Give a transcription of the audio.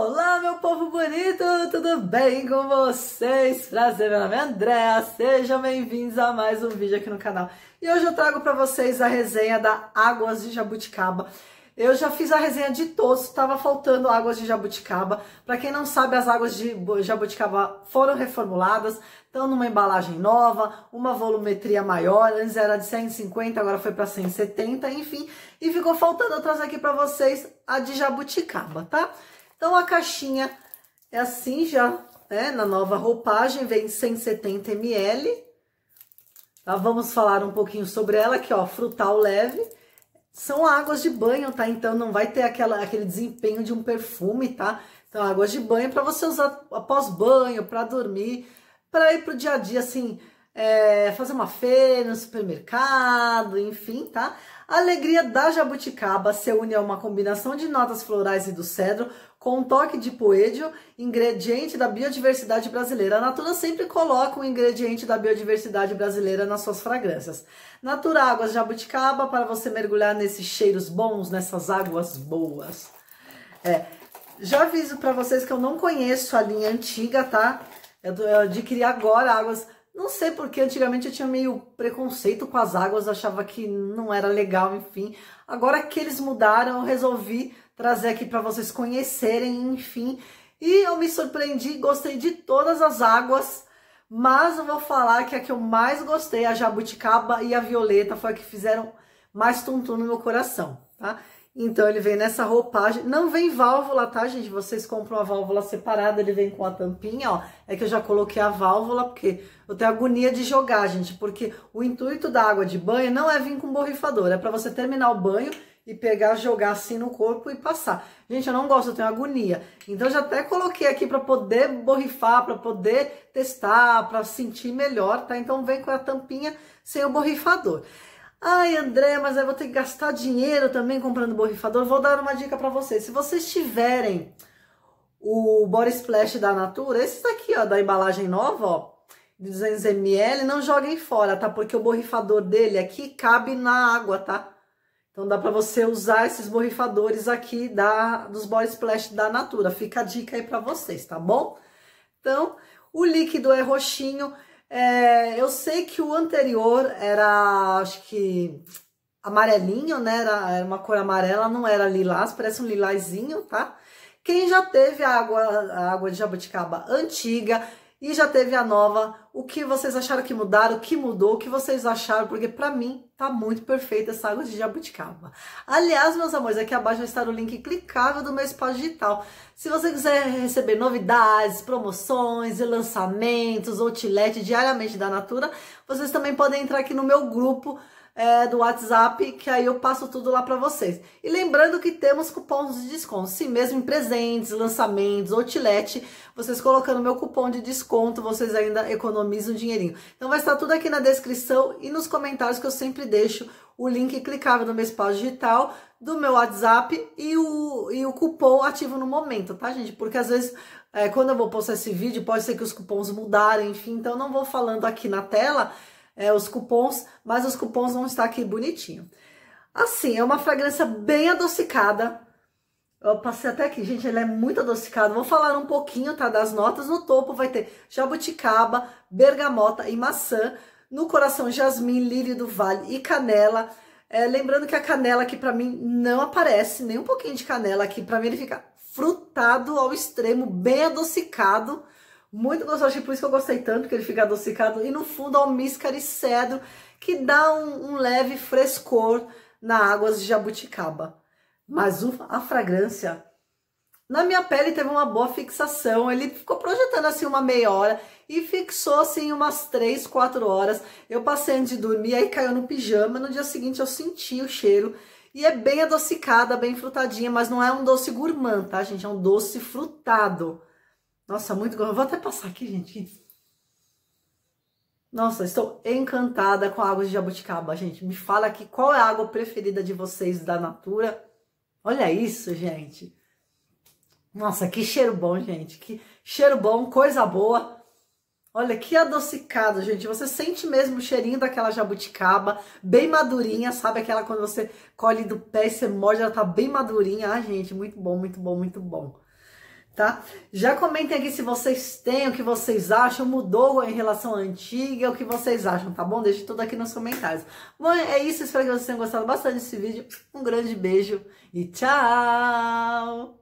Olá, meu povo bonito, tudo bem com vocês? Prazer, meu nome é Andréa, sejam bem-vindos a mais um vídeo aqui no canal. E hoje eu trago para vocês a resenha da Águas de Jabuticaba. Eu já fiz a resenha de todos, estava faltando águas de jabuticaba. Para quem não sabe, as águas de jabuticaba foram reformuladas, estão numa embalagem nova, uma volumetria maior, antes era de 150, agora foi para 170, enfim. E ficou faltando eu trazer aqui para vocês a de jabuticaba, tá? Então, a caixinha é assim já, né? Na nova roupagem, vem 170 ml. Tá? Vamos falar um pouquinho sobre ela aqui, ó, frutal leve. São águas de banho, tá? Então, não vai ter aquela, aquele desempenho de um perfume, tá? Então, águas de banho para você usar após banho, para dormir, para ir pro dia a dia, assim, é, fazer uma feira no supermercado, enfim, tá? A alegria da jabuticaba se une a é uma combinação de notas florais e do cedro com um toque de poedio ingrediente da biodiversidade brasileira. A Natura sempre coloca um ingrediente da biodiversidade brasileira nas suas fragrâncias. Natura Águas Jabuticaba para você mergulhar nesses cheiros bons, nessas águas boas. É, já aviso para vocês que eu não conheço a linha antiga, tá? eu adquiri agora águas não sei porque antigamente eu tinha meio preconceito com as águas, achava que não era legal, enfim. Agora que eles mudaram, eu resolvi trazer aqui para vocês conhecerem, enfim. E eu me surpreendi, gostei de todas as águas, mas eu vou falar que a que eu mais gostei, é a jabuticaba e a violeta, foi a que fizeram mais tontura no meu coração, tá? Então ele vem nessa roupagem, não vem válvula, tá, gente? Vocês compram a válvula separada, ele vem com a tampinha, ó. É que eu já coloquei a válvula, porque eu tenho agonia de jogar, gente, porque o intuito da água de banho não é vir com borrifador, é para você terminar o banho e pegar, jogar assim no corpo e passar. Gente, eu não gosto, eu tenho agonia. Então eu já até coloquei aqui para poder borrifar, para poder testar, para sentir melhor, tá? Então vem com a tampinha sem o borrifador. Ai, André, mas eu vou ter que gastar dinheiro também comprando borrifador. Vou dar uma dica para vocês. Se vocês tiverem o Body Splash da Natura, esse daqui, ó, da embalagem nova, ó, de 200ml, não joguem fora, tá? Porque o borrifador dele aqui cabe na água, tá? Então dá para você usar esses borrifadores aqui da, dos Body Splash da Natura. Fica a dica aí para vocês, tá bom? Então, o líquido é roxinho, é, eu sei que o anterior era, acho que amarelinho, né? Era, era, uma cor amarela, não era lilás, parece um lilazinho, tá? Quem já teve a água, a água de jabuticaba antiga, e já teve a nova. O que vocês acharam que mudaram? O que mudou? O que vocês acharam? Porque para mim tá muito perfeita essa água de jabuticaba. Aliás, meus amores, aqui abaixo vai estar o link clicável do meu espaço digital. Se você quiser receber novidades, promoções e lançamentos, outlet diariamente da Natura, vocês também podem entrar aqui no meu grupo é, do WhatsApp, que aí eu passo tudo lá para vocês. E lembrando que temos cupons de desconto, sim mesmo em presentes, lançamentos, outlet, vocês colocando meu cupom de desconto, vocês ainda economizam dinheirinho. Então vai estar tudo aqui na descrição e nos comentários que eu sempre deixo o link clicável no meu espaço digital, do meu WhatsApp e o, e o cupom ativo no momento, tá, gente? Porque às vezes, é, quando eu vou postar esse vídeo, pode ser que os cupons mudarem, enfim, então não vou falando aqui na tela, é, os cupons, mas os cupons vão estar aqui bonitinho. Assim, é uma fragrância bem adocicada. Eu passei até aqui, gente, ela é muito adocicada. Vou falar um pouquinho, tá, das notas. No topo vai ter jabuticaba, bergamota e maçã. No coração, jasmim, lírio do vale e canela. É, lembrando que a canela aqui para mim não aparece, nem um pouquinho de canela aqui. Para mim ele fica frutado ao extremo, bem adocicado. Muito gostoso, por isso que eu gostei tanto, porque ele fica adocicado. E no fundo, almíscar é e cedro, que dá um, um leve frescor na água de jabuticaba. Mas o, a fragrância, na minha pele teve uma boa fixação. Ele ficou projetando assim uma meia hora e fixou assim umas três, quatro horas. Eu passei antes de dormir, aí caiu no pijama. No dia seguinte eu senti o cheiro. E é bem adocicada, bem frutadinha, mas não é um doce gourmand, tá, gente? É um doce frutado. Nossa, muito gostoso. Vou até passar aqui, gente. Nossa, estou encantada com a água de jabuticaba, gente. Me fala aqui qual é a água preferida de vocês da Natura. Olha isso, gente. Nossa, que cheiro bom, gente. Que cheiro bom, coisa boa. Olha que adocicado, gente. Você sente mesmo o cheirinho daquela jabuticaba, bem madurinha, sabe aquela quando você colhe do pé e você morde, ela tá bem madurinha. Ah, gente, muito bom, muito bom, muito bom tá? Já comentem aqui se vocês têm, o que vocês acham, mudou em relação à antiga, o que vocês acham, tá bom? Deixe tudo aqui nos comentários. Bom, é isso, espero que vocês tenham gostado bastante desse vídeo. Um grande beijo e tchau!